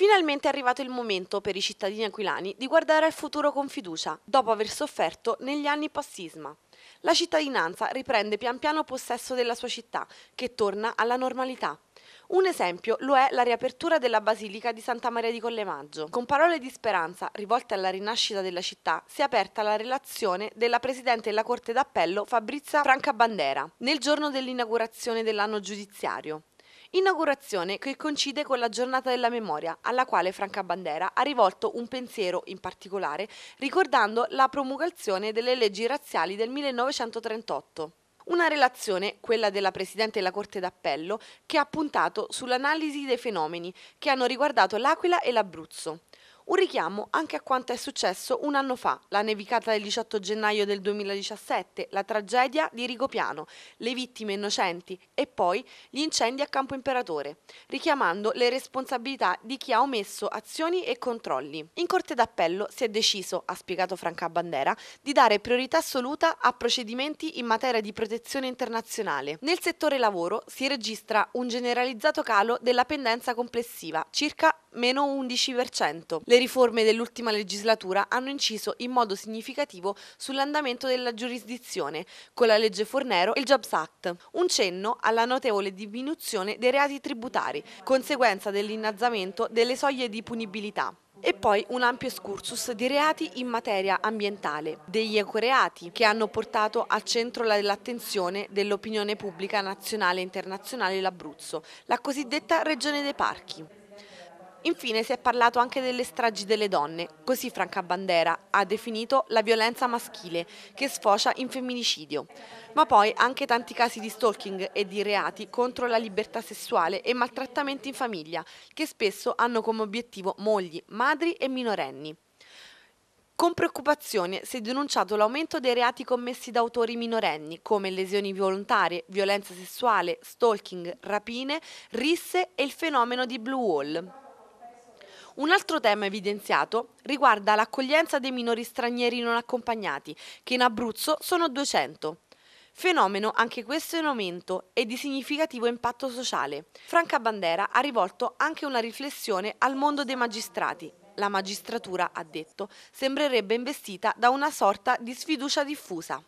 Finalmente è arrivato il momento per i cittadini aquilani di guardare al futuro con fiducia, dopo aver sofferto negli anni passisma. La cittadinanza riprende pian piano possesso della sua città, che torna alla normalità. Un esempio lo è la riapertura della Basilica di Santa Maria di Collemaggio. Con parole di speranza rivolte alla rinascita della città, si è aperta la relazione della Presidente della Corte d'Appello Fabrizia Franca Bandera, nel giorno dell'inaugurazione dell'anno giudiziario. Inaugurazione che coincide con la giornata della memoria, alla quale Franca Bandera ha rivolto un pensiero in particolare, ricordando la promulgazione delle leggi razziali del 1938. Una relazione, quella della Presidente della Corte d'Appello, che ha puntato sull'analisi dei fenomeni che hanno riguardato l'Aquila e l'Abruzzo. Un richiamo anche a quanto è successo un anno fa, la nevicata del 18 gennaio del 2017, la tragedia di Rigopiano, le vittime innocenti e poi gli incendi a Campo Imperatore, richiamando le responsabilità di chi ha omesso azioni e controlli. In Corte d'Appello si è deciso, ha spiegato Franca Bandera, di dare priorità assoluta a procedimenti in materia di protezione internazionale. Nel settore lavoro si registra un generalizzato calo della pendenza complessiva, circa meno 11%. Le riforme dell'ultima legislatura hanno inciso in modo significativo sull'andamento della giurisdizione con la legge Fornero e il Jobs Act, un cenno alla notevole diminuzione dei reati tributari, conseguenza dell'innalzamento delle soglie di punibilità. E poi un ampio escursus di reati in materia ambientale, degli ecoreati che hanno portato al centro dell'attenzione dell'opinione pubblica nazionale e internazionale l'Abruzzo, la cosiddetta regione dei parchi. Infine si è parlato anche delle stragi delle donne, così Franca Bandera ha definito la violenza maschile che sfocia in femminicidio, ma poi anche tanti casi di stalking e di reati contro la libertà sessuale e maltrattamenti in famiglia che spesso hanno come obiettivo mogli, madri e minorenni. Con preoccupazione si è denunciato l'aumento dei reati commessi da autori minorenni, come lesioni volontarie, violenza sessuale, stalking, rapine, risse e il fenomeno di Blue Wall. Un altro tema evidenziato riguarda l'accoglienza dei minori stranieri non accompagnati, che in Abruzzo sono 200. Fenomeno anche questo in aumento e di significativo impatto sociale. Franca Bandera ha rivolto anche una riflessione al mondo dei magistrati. La magistratura, ha detto, sembrerebbe investita da una sorta di sfiducia diffusa.